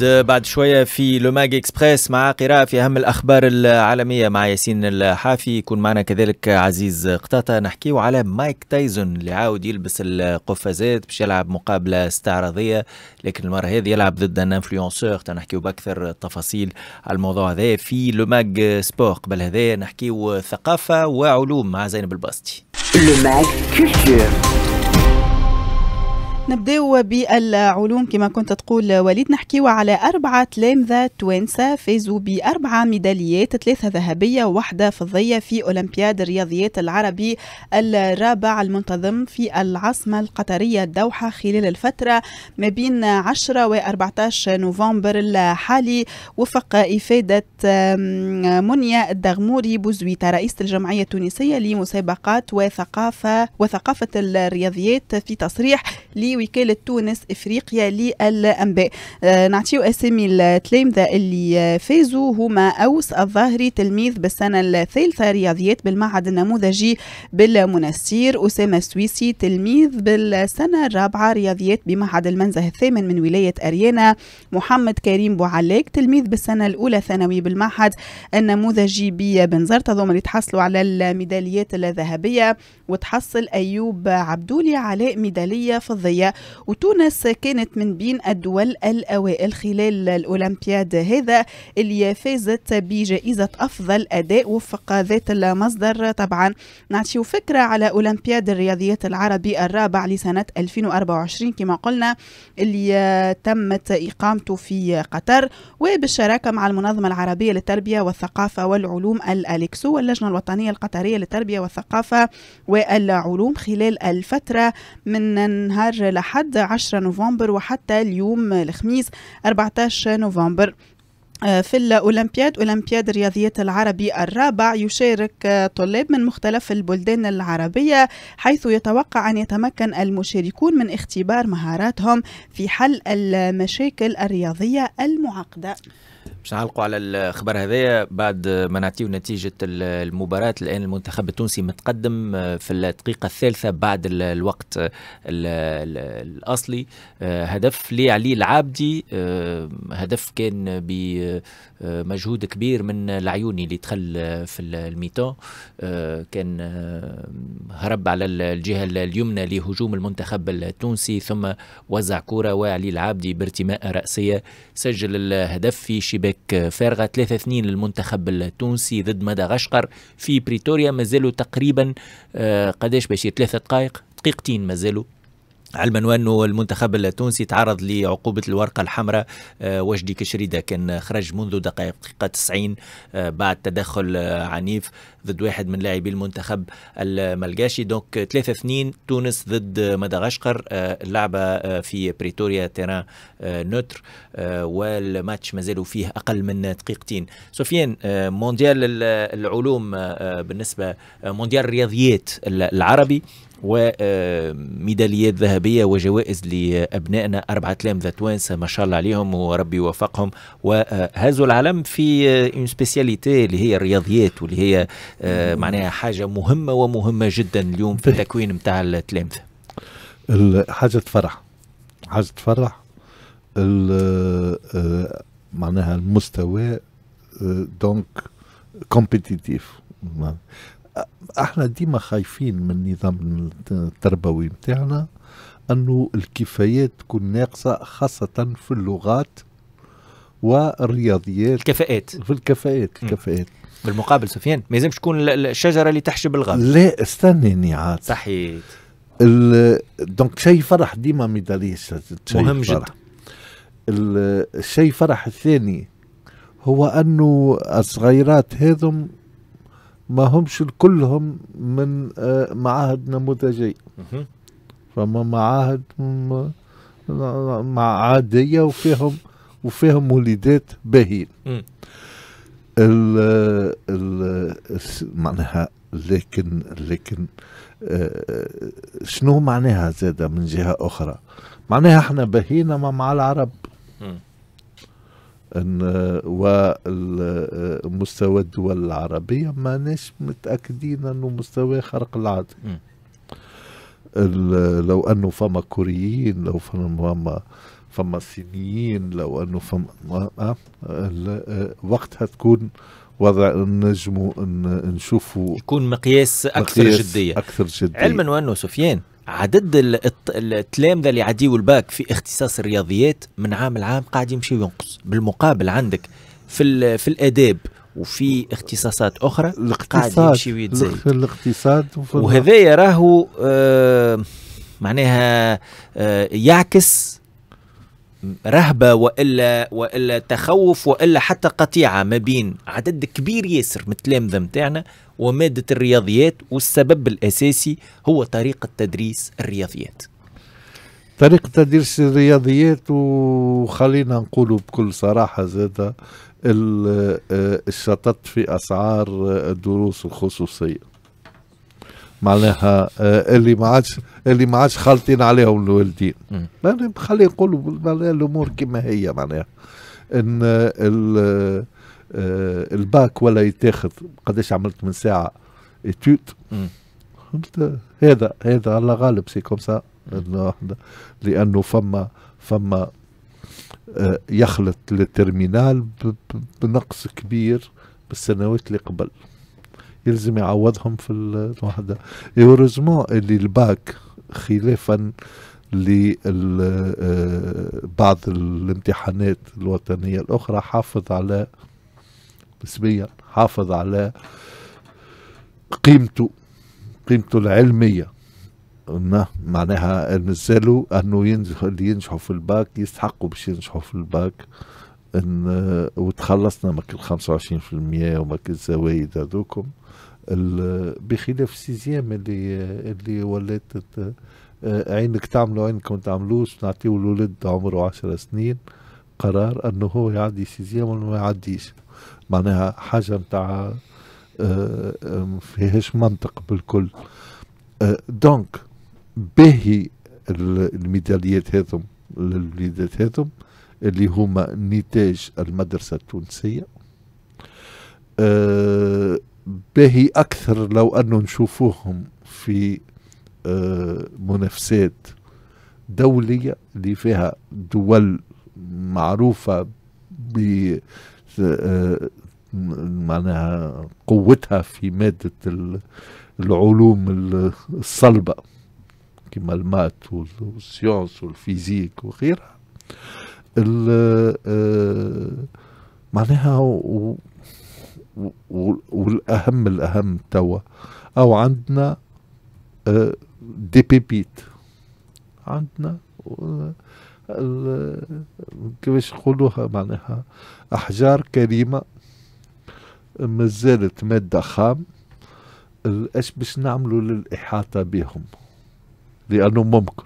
بعد شوية في لوماج إكسبريس مع قراءة في أهم الأخبار العالمية مع ياسين الحافي يكون معنا كذلك عزيز قطاطة نحكيه على مايك تايزون اللي عاود يلبس القفازات باش يلعب مقابلة استعراضية لكن المرة هذه يلعب ضد ان انفلونسور نحكيو بأكثر تفاصيل على الموضوع هذا في لوماج سبور قبل هذا نحكيو ثقافة وعلوم مع زينب البسطي لوماج كولتور نبداو بالعلوم كما كنت تقول وليد نحكيو على أربعة تلامذة توانسة فازوا بأربعة ميداليات ثلاثة ذهبية وواحدة فضية في أولمبياد الرياضيات العربي الرابع المنتظم في العاصمة القطرية الدوحة خلال الفترة ما بين 10 و 14 نوفمبر الحالي وفق إفادة منيا الدغموري بوزويتا رئيسة الجمعية التونسية لمسابقات وثقافة وثقافة الرياضيات في تصريح لي وكالة تونس إفريقيا للأنباء آه، نعطيو أسامي التلامذة اللي فازوا هما أوس الظاهري تلميذ بالسنة الثالثة رياضيات بالمعهد النموذجي بالمنستير أسامة السويسي تلميذ بالسنة الرابعة رياضيات بمعهد المنزه الثامن من ولاية أريانا محمد كريم بوعلاك تلميذ بالسنة الأولى ثانوي بالمعهد النموذجي ببنزرت هذوما اللي تحصلوا على الميداليات الذهبية وتحصل أيوب عبدولي على ميدالية فضية وتونس كانت من بين الدول الأوائل خلال الأولمبياد هذا اللي فازت بجائزة أفضل أداء وفق ذات المصدر طبعا نعطيو فكرة على أولمبياد الرياضيات العربي الرابع لسنة 2024 كما قلنا اللي تمت إقامته في قطر وبالشراكة مع المنظمة العربية للتربية والثقافة والعلوم الأليكسو واللجنة الوطنية القطرية للتربية والثقافة والعلوم خلال الفترة من نهار لحد 10 نوفمبر وحتى اليوم الخميس 14 نوفمبر آه، في الأولمبياد أولمبياد الرياضيات العربي الرابع يشارك آه، طلاب من مختلف البلدان العربية حيث يتوقع أن يتمكن المشاركون من اختبار مهاراتهم في حل المشاكل الرياضية المعقدة باش نعلقوا على الخبر هذايا بعد ما نعطيو نتيجه المباراه الان المنتخب التونسي متقدم آه، في الدقيقه الثالثه بعد الوقت الاصلي آه، هدف لعلي العابدي آه، هدف كان بمجهود كبير من العيوني اللي دخل في الميتون كان هرب على الجهه اليمنى لهجوم المنتخب التونسي ثم وزع كره وعلي العابدي بارتماء راسيه سجل الهدف في شباك هناك فارغه فارغة اثنين للمنتخب التونسي ضد مدغشقر في بريتوريا مازالوا تقريبا آه، قداش باش ثلاثة دقائق دقيقتين مازالوا علما وانه المنتخب التونسي تعرض لعقوبه الورقه الحمراء آه، وجدي كشريده كان خرج منذ دقائق آه، 90 بعد تدخل آه، عنيف ضد واحد من لاعبي المنتخب الملقاشي دونك 3 2 تونس ضد مدغشقر اللعبه في بريتوريا تيران نوتر والماتش مازالوا فيه اقل من دقيقتين سفيان مونديال العلوم بالنسبه مونديال الرياضيات العربي وميداليات ذهبية وجوائز لأبنائنا أربعة تلامذه توانسه ما شاء الله عليهم وربي يوفقهم وهزوا العلم في اون سبيسياليتي اللي هي الرياضيات واللي هي آه، معناها حاجة مهمة ومهمة جدا اليوم في التكوين نتاع التلامذة حاجة تفرح حاجة تفرح آه، معناها المستوى دونك آه، كومبيتيتيف احنا ديما خايفين من النظام التربوي نتاعنا انه الكفايات تكون ناقصه خاصه في اللغات والرياضيات الكفاءات في الكفاءات الكفاءات بالمقابل سفيان ما يلزمش تكون الشجره اللي تحشب الغاز لا استنى عاد صحيح دونك شيء فرح ديما ميداليش مهم جدا الشيء فرح الثاني هو انه الصغيرات هذم ما همش كلهم من آه، معاهد نموذجية فما معاهد مع عادية وفيهم وفيهم وليدات باهين ال ال معناها لكن لكن آه، شنو معناها زادة من جهة أخرى معناها احنا بهينا مع العرب ومستوى الدول العربية ماناش متأكدين أنه مستوى خرق العادة لو أنه فما كوريين لو فما فما صينيين لو أنه فما آه، آه، وقتها تكون وضع نجموا نشوفوا يكون مقياس أكثر مقياس جدية أكثر جدية علما وأنه سفيان عدد التلامذه اللي يعديوا الباك في اختصاص الرياضيات من عام لعام قاعد يمشي وينقص بالمقابل عندك في في الاداب وفي اختصاصات اخرى قاعد يمشي ويتزايد في الاقتصاد وهذا راهو آه معناها آه يعكس رهبة وإلا وإلا تخوف وإلا حتى قطيعة ما بين عدد كبير ياسر من التلامذة متاعنا ومادة الرياضيات والسبب الأساسي هو طريقة تدريس الرياضيات طريقة تدريس الرياضيات وخلينا نقولوا بكل صراحة زادة آه، الشطط في أسعار الدروس الخصوصية معناها آه، اللي ما عادش اللي ما عادش خالطين عليهم الوالدين خلينا نقولوا معناها الامور كما هي معناها ان آه، ال آه، الباك ولا يتاخذ قداش عملت من ساعه اتيوت هذا هذا الله غالب سي كوم سا لانه فما فما يخلط للترمينال بنقص كبير بالسنوات اللي قبل يلزم يعوضهم في الوحدة يورزمو اللي الباك خلافا لبعض آه، الامتحانات الوطنية الأخرى حافظ على نسبيا حافظ على قيمته قيمته العلمية معناها مازالوا أنه ينجحوا ينجحوا في الباك يستحقوا باش ينجحوا في الباك ان آه، وتخلصنا من كل 25% ومن الزوايد هذوكم بخلاف السيزيام اللي اللي ولات آه، عينك تعملوا عينك ما تعملوش نعطيو الولد عمره 10 سنين قرار انه هو يعدي سيزيام ولا ما يعديش معناها حاجه نتاع آه، ما فيهاش منطق بالكل دونك باهي الميداليات هذم للوليدات هذم اللي هما نتاج المدرسة التونسية به آه، باهي أكثر لو أنه نشوفوهم في آه، منافسات دولية اللي فيها دول معروفة ب آه، معناها قوتها في مادة العلوم الصلبة كما المات والسيونس والفيزيك وغيرها آه، معناها و والاهم الاهم توا او عندنا آه، دي بيبيت عندنا كيفاش نقولوها معناها احجار كريمه مازالت ماده خام اش باش نعملوا للاحاطه بهم لانه ممكن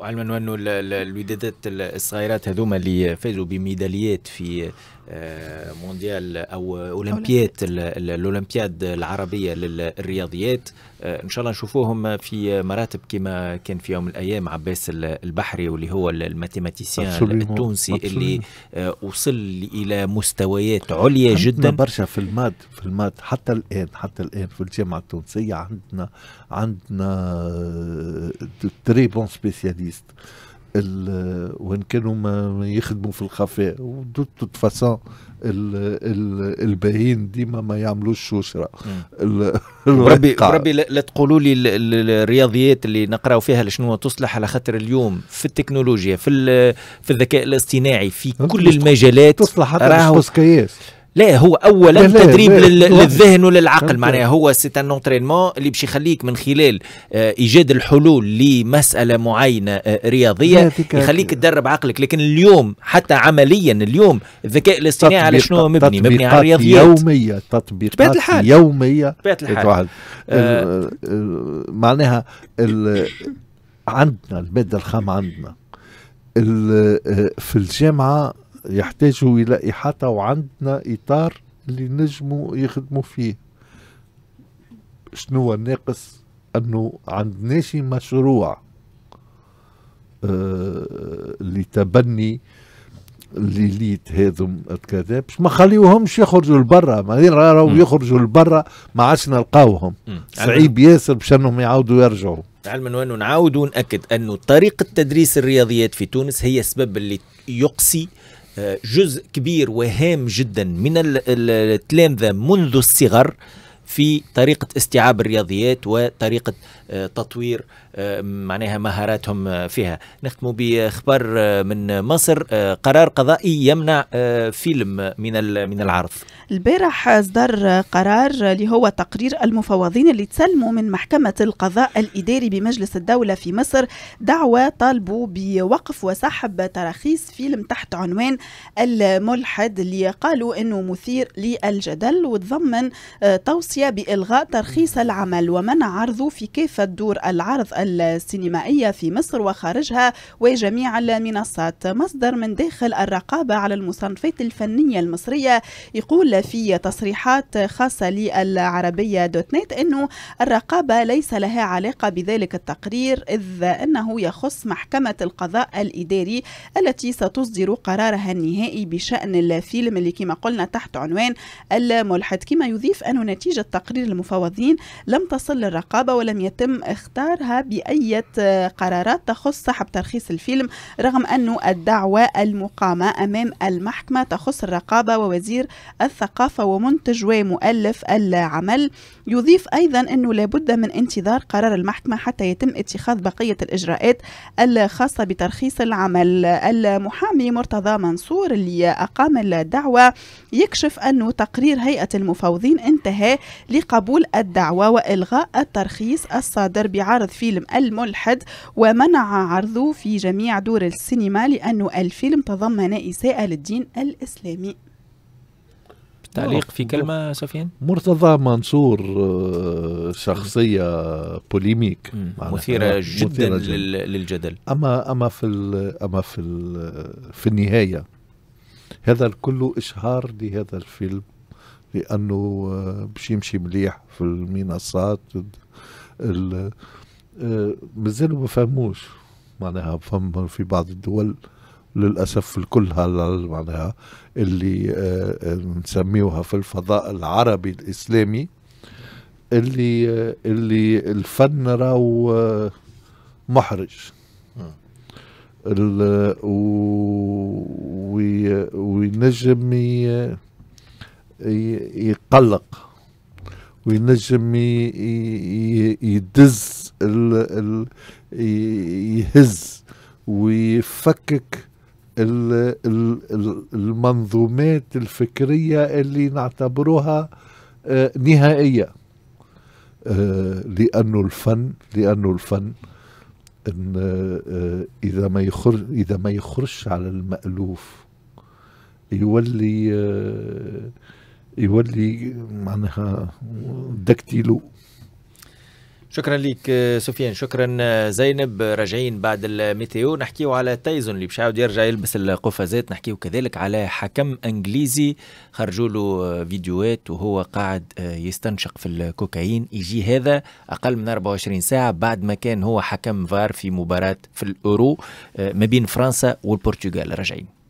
وعلما انه الودادات الصغيرات هذوما اللي فازوا بميداليات في آه، مونديال او اولمبياد الاولمبياد العربيه للرياضيات آه، ان شاء الله نشوفوهم في مراتب كما كان في يوم من الايام عباس البحري واللي هو الماتيماتيسيان التونسي Absolutely. اللي آه، وصل الى مستويات عليا جدا برشا في الماد في الماد حتى الان حتى الان في الجامعه التونسيه عندنا عندنا تري بون سبيسياليست وان كانوا ما يخدموا في الخفاء ودوت فاسون الباهين ديما ما يعملوش شوشره ربي ربي لا تقولوا لي الرياضيات اللي نقراو فيها لشنو تصلح على خاطر اليوم في التكنولوجيا في في الذكاء الاصطناعي في كل المجالات تصلح حتى لا هو اولا لا تدريب لا لا للذهن وللعقل معناها هو سيت ان اونترينمون اللي باش يخليك من خلال آه، ايجاد الحلول لمساله معينه آه، رياضيه يخليك تدرب عقلك لكن اليوم حتى عمليا اليوم الذكاء الاصطناعي على شنو مبني مبني على الرياضيات يوميه تطبيقات الحال. يوميه بطبيعه الحال إيه، آه معناها عندنا الماده الخام عندنا آه، في الجامعه يحتاجوا إلى إحاطة وعندنا إطار اللي نجموا يخدموا فيه شنو الناقص أنه عندناش مشروع آه لتبني الليليت هذم كذا باش ما خليوهمش يخرجوا لبرا ما راهو يخرجوا لبرا ما عادش نلقاوهم صعيب ياسر باش انهم يعاودوا يرجعوا علما وانه نعاود ونأكد انه طريقه تدريس الرياضيات في تونس هي السبب اللي يقصي جزء كبير وهام جدا من التلامذة منذ الصغر في طريقة استيعاب الرياضيات وطريقة آه، تطوير آه، معناها مهاراتهم آه، فيها نختم بخبر من مصر قرار قضائي يمنع فيلم من من العرض البارح اصدر قرار اللي هو تقرير المفوضين اللي تسلموا من محكمة القضاء الإداري بمجلس الدولة في مصر دعوة طالبوا بوقف وسحب تراخيص فيلم تحت عنوان الملحد اللي قالوا أنه مثير للجدل وتضمن توصية روسيا بإلغاء ترخيص العمل ومنع عرضه في كافة دور العرض السينمائية في مصر وخارجها وجميع المنصات مصدر من داخل الرقابة على المصنفات الفنية المصرية يقول في تصريحات خاصة للعربية دوت نت أنه الرقابة ليس لها علاقة بذلك التقرير إذ أنه يخص محكمة القضاء الإداري التي ستصدر قرارها النهائي بشأن الفيلم اللي كما قلنا تحت عنوان الملحد كما يضيف أن نتيجة تقرير المفوضين لم تصل للرقابة ولم يتم اختارها بأي آه، قرارات تخص صاحب ترخيص الفيلم رغم أن الدعوة المقامة أمام المحكمة تخص الرقابة ووزير الثقافة ومنتج ومؤلف العمل يضيف أيضا أنه لابد من انتظار قرار المحكمة حتى يتم اتخاذ بقية الإجراءات الخاصة بترخيص العمل المحامي مرتضى منصور اللي أقام الدعوة يكشف أنه تقرير هيئة المفوضين انتهى لقبول الدعوة وإلغاء الترخيص الصادر بعرض فيلم الملحد ومنع عرضه في جميع دور السينما لأن الفيلم تضمن إساءة للدين الإسلامي تعليق نعم. في كلمة سفيان مرتضى منصور آه، شخصية بوليميك مثيرة جدا, مثيرة جداً. للجدل أما أما في أما في في النهاية هذا كله إشهار لهذا الفيلم لانه آه، باش يمشي مليح في المنصات مازالوا آه، ما فهموش معناها فهم في بعض الدول للاسف الكل معناها اللي آه، نسميوها في الفضاء العربي الاسلامي اللي اللي الفن راهو محرج وينجم يقلق وينجم يدز ال ال يهز ويفكك ال ال المنظومات الفكرية اللي نعتبروها آه، نهائية آه، لأنه الفن لأنه الفن إن آه، إذا ما يخرج إذا ما يخرجش على المألوف يولي يولي معناها دكتيلو شكرا لك سفيان شكرا زينب راجعين بعد الميتيو نحكيو على تايزون اللي باش يرجع يلبس القفازات نحكيو كذلك على حكم انجليزي خرجوا له فيديوهات وهو قاعد آه، يستنشق في الكوكايين يجي هذا اقل من 24 ساعه بعد ما كان هو حكم فار في مباراه في الاورو آه، ما بين فرنسا والبرتغال راجعين